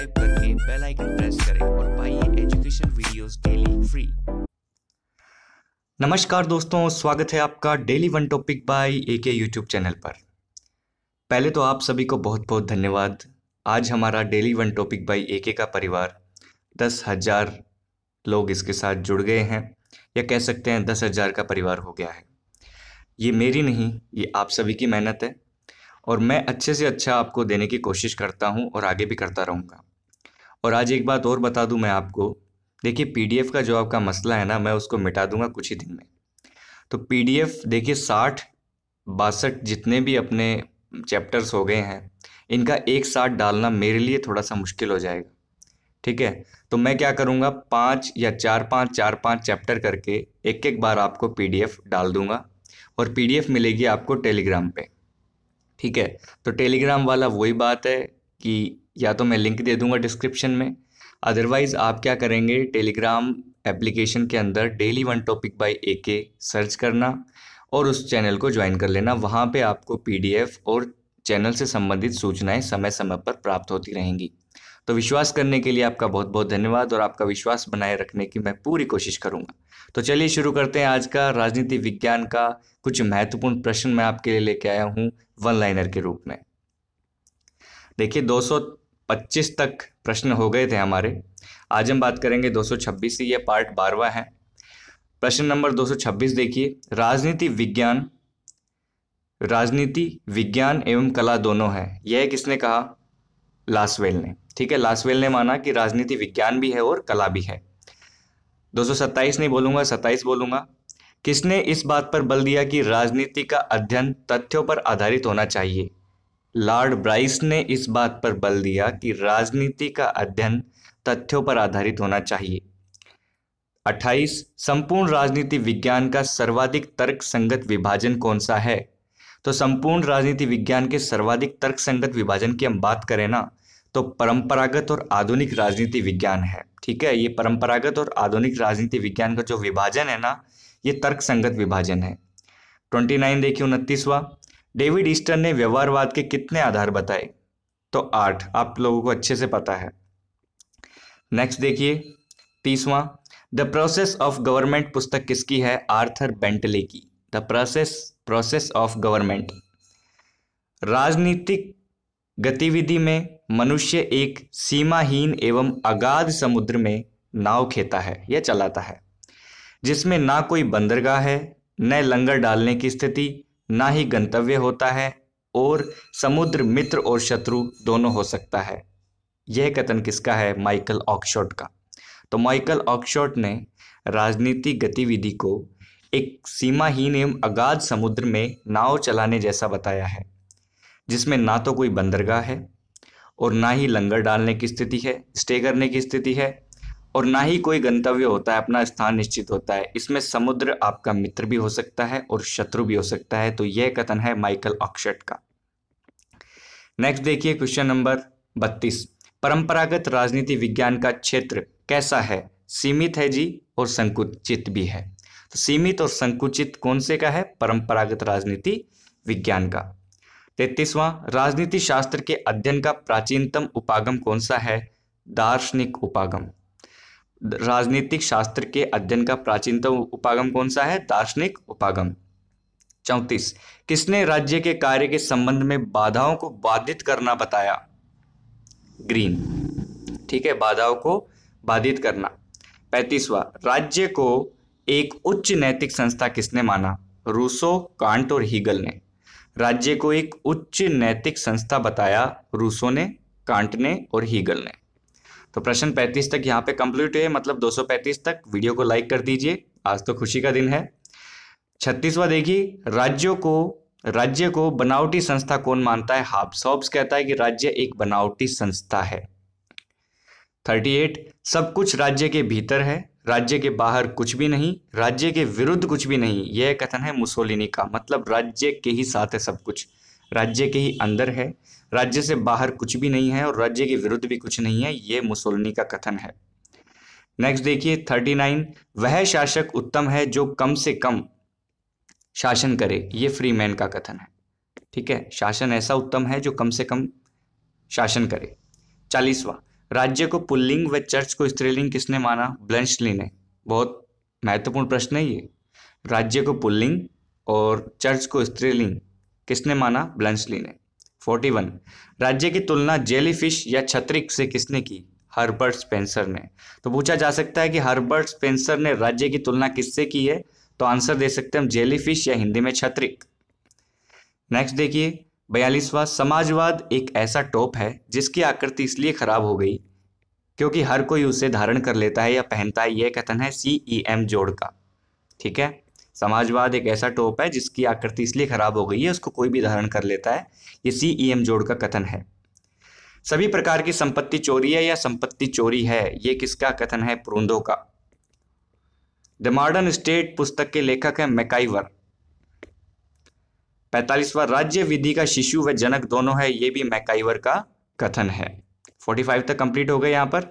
subscribe करके bell icon press करें और पाइए एजुकेशन वीडियोस डेली फ्री नमस्कार दोस्तों स्वागत है आपका daily one topic by A K YouTube channel पर पहले तो आप सभी को बहुत बहुत धन्यवाद आज हमारा daily one topic by A K का परिवार दस हज़ार लोग इसके साथ जुड़ गए हैं या कह सकते हैं दस हज़ार का परिवार हो गया है ये मेरी नहीं ये आप सभी की मेहनत है और मैं अच्छे से अच्छा आपको देने की कोशिश करता हूँ और आगे भी करता रहूँगा और आज एक बात और बता दूँ मैं आपको देखिए पी का जो आपका मसला है ना मैं उसको मिटा दूंगा कुछ ही दिन में तो पी देखिए साठ बासठ जितने भी अपने चैप्टर्स हो गए हैं इनका एक साथ डालना मेरे लिए थोड़ा सा मुश्किल हो जाएगा ठीक है तो मैं क्या करूँगा पाँच या चार पाँच चार पाँच चैप्टर करके एक एक बार आपको पीडीएफ डाल दूँगा और पीडीएफ मिलेगी आपको टेलीग्राम पे ठीक है तो टेलीग्राम वाला वही बात है कि या तो मैं लिंक दे दूंगा डिस्क्रिप्शन में अदरवाइज़ आप क्या करेंगे टेलीग्राम एप्लीकेशन के अंदर daily one topic by A K search करना और उस चैनल को ज्वाइन कर लेना वहाँ पे आपको पीडीएफ और चैनल से संबंधित सूचनाएं समय समय पर प्राप्त होती रहेंगी तो विश्वास करने के लिए आपका बहुत बहुत धन्यवाद और आपका विश्वास बनाए रखने की मैं पूरी कोशिश करूंगा तो चलिए शुरू करते हैं आज का राजनीति विज्ञान का कुछ महत्वपूर्ण प्रश्न मैं आपके लिए लेके आया हूं वन लाइनर के रूप में देखिए 225 तक प्रश्न हो गए थे हमारे आज हम बात करेंगे 226 से यह पार्ट बारवा है प्रश्न नंबर 226 देखिए राजनीति विज्ञान राजनीति विज्ञान एवं कला दोनों है यह किसने कहा लासवेल ने ठीक है लासवेल ने माना कि राजनीति विज्ञान भी है और कला भी है दो नहीं बोलूंगा सत्ताईस बोलूंगा किसने इस बात पर बल दिया कि राजनीति का अध्ययन तथ्यों पर आधारित होना चाहिए लॉर्ड ब्राइस ने इस बात पर बल दिया कि राजनीति का अध्ययन तथ्यों पर आधारित होना चाहिए 28 संपूर्ण राजनीति विज्ञान का सर्वाधिक तर्क संगत विभाजन कौन सा है तो संपूर्ण राजनीति विज्ञान के सर्वाधिक तर्क संगत विभाजन की हम बात करें ना तो परंपरागत और आधुनिक राजनीति विज्ञान है ठीक है ये परंपरागत और आधुनिक राजनीति विज्ञान का जो विभाजन है ना ये तर्क संगत विभाजन है ट्वेंटी नाइन देखिए उनतीसवा डेविड ईस्टर ने व्यवहारवाद के कितने आधार बताए तो आठ आप लोगों को अच्छे से पता है नेक्स्ट देखिए तीसवा द प्रोसेस ऑफ गवर्नमेंट पुस्तक किसकी है आर्थर बेंटले की the process process of government राजनीतिक गतिविधि में मनुष्य एक सीमाहीन एवं अगाध समुद्र में नाव खेता है या चलाता है जिसमें ना कोई बंदरगाह है न लंगर डालने की स्थिति ना ही गंतव्य होता है और समुद्र मित्र और शत्रु दोनों हो सकता है यह कथन किसका है माइकल ऑक्शॉट का तो माइकल ऑक्शॉट ने राजनीतिक गतिविधि को एक सीमाहीन एवं अगाध समुद्र में नाव चलाने जैसा बताया है जिसमें ना तो कोई बंदरगाह है और ना ही लंगर डालने की स्थिति है स्टे करने की स्थिति है और ना ही कोई गंतव्य होता है अपना स्थान निश्चित होता है इसमें समुद्र आपका मित्र भी हो सकता है और शत्रु भी हो सकता है तो यह कथन है माइकल ऑक्शट का नेक्स्ट देखिए क्वेश्चन नंबर बत्तीस परंपरागत राजनीति विज्ञान का क्षेत्र कैसा है सीमित है जी और संकुचित भी है तो सीमित और संकुचित कौन से का है परंपरागत राजनीति विज्ञान का तैतीसवां राजनीति शास्त्र के अध्ययन का प्राचीनतम उपागम कौन सा है दार्शनिक उपागम राजनीतिक शास्त्र के अध्ययन का प्राचीनतम उपागम कौन सा है दार्शनिक उपागम चौंतीस किसने राज्य के कार्य के संबंध में बाधाओं को बाधित करना बताया ग्रीन ठीक है बाधाओं को बाधित करना पैंतीसवा राज्य को एक उच्च नैतिक संस्था किसने माना रूसो कांट और हीगल ने राज्य को एक उच्च नैतिक संस्था बताया रूसो ने कांट ने और हीगल ने तो प्रश्न 35 तक यहाँ पे कंप्लीट हुए मतलब 235 तक वीडियो को लाइक कर दीजिए आज तो खुशी का दिन है छत्तीसवा देखिए राज्यों को राज्य को बनावटी संस्था कौन मानता है हाबसॉब्स कहता है कि राज्य एक बनावटी संस्था है थर्टी एट सब कुछ राज्य के भीतर है राज्य के बाहर कुछ भी नहीं राज्य के विरुद्ध कुछ भी नहीं यह कथन है मुसोलिनी का मतलब राज्य के ही साथ है सब कुछ राज्य के ही अंदर है राज्य से बाहर कुछ भी नहीं है और राज्य के विरुद्ध भी कुछ नहीं है ये मुसोलिनी का कथन है नेक्स्ट देखिए थर्टी नाइन वह शासक उत्तम है जो कम से कम शासन करे ये फ्रीमैन का कथन है ठीक है शासन ऐसा उत्तम है जो कम से कम शासन करे चालीसवा राज्य को पुल्लिंग व चर्च को स्त्रीलिंग किसने माना ब्लंशली ने बहुत महत्वपूर्ण प्रश्न है ये राज्य को पुल्लिंग और चर्च को स्त्रीलिंग किसने माना ब्लंशली ने फोर्टी वन राज्य की तुलना जेलीफिश या छत्रिक से किसने की हर्बर्ट स्पेंसर ने तो पूछा जा सकता है कि हर्बर्ट स्पेंसर ने राज्य की तुलना किससे की है तो आंसर दे सकते हैं हम जेलीफिश या हिंदी में छत्रिक नेक्स्ट देखिए बयालीसवा समाजवाद एक ऐसा टॉप है जिसकी आकृति इसलिए खराब हो गई क्योंकि हर कोई उसे धारण कर लेता है या पहनता है यह कथन है सी ई एम जोड़ का ठीक है समाजवाद एक ऐसा टॉप है जिसकी आकृति इसलिए खराब हो गई है उसको कोई भी धारण कर लेता है ये सी ई एम जोड़ का कथन है सभी प्रकार की संपत्ति चोरी है या संपत्ति चोरी है ये किसका कथन है प्रूंदो का द मॉडर्न स्टेट पुस्तक के लेखक है मैकाइवर पैंतालीसवा राज्य विधि का शिशु व जनक दोनों है ये भी मैकाइवर का कथन है फोर्टी फाइव तक कंप्लीट हो गए यहाँ पर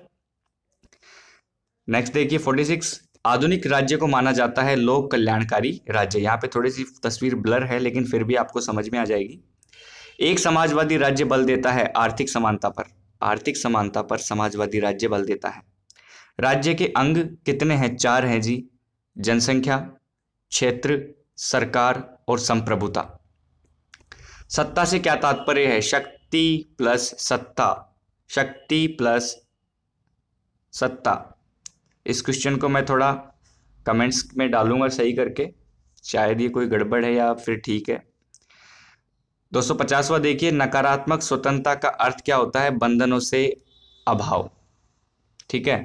नेक्स्ट देखिए फोर्टी सिक्स आधुनिक राज्य को माना जाता है लोक कल्याणकारी राज्य यहाँ पे थोड़ी सी तस्वीर ब्लर है लेकिन फिर भी आपको समझ में आ जाएगी एक समाजवादी राज्य बल देता है आर्थिक समानता पर आर्थिक समानता पर समाजवादी राज्य बल देता है राज्य के अंग कितने हैं चार हैं जी जनसंख्या क्षेत्र सरकार और संप्रभुता सत्ता से क्या तात्पर्य है शक्ति प्लस सत्ता शक्ति प्लस सत्ता इस क्वेश्चन को मैं थोड़ा कमेंट्स में डालूंगा सही करके शायद ये कोई गड़बड़ है या फिर ठीक है दो सौ पचासवा देखिए नकारात्मक स्वतंत्रता का अर्थ क्या होता है बंधनों से अभाव ठीक है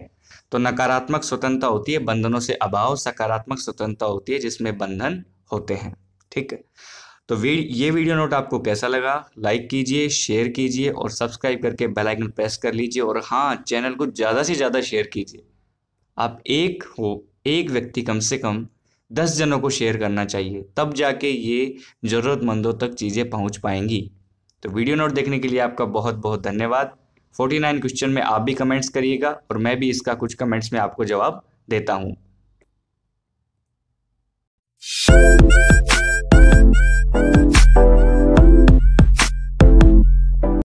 तो नकारात्मक स्वतंत्रता होती है बंधनों से अभाव सकारात्मक स्वतंत्रता होती है जिसमें बंधन होते हैं ठीक है तो ये वीडियो नोट आपको कैसा लगा लाइक कीजिए शेयर कीजिए और सब्सक्राइब करके बेल आइकन प्रेस कर लीजिए और हाँ चैनल को ज़्यादा से ज़्यादा शेयर कीजिए आप एक हो एक व्यक्ति कम से कम दस जनों को शेयर करना चाहिए तब जाके ये ज़रूरतमंदों तक चीज़ें पहुंच पाएंगी तो वीडियो नोट देखने के लिए आपका बहुत बहुत धन्यवाद 49 क्वेश्चन में आप भी कमेंट्स करिएगा और मैं भी इसका कुछ कमेंट्स में आपको जवाब देता हूँ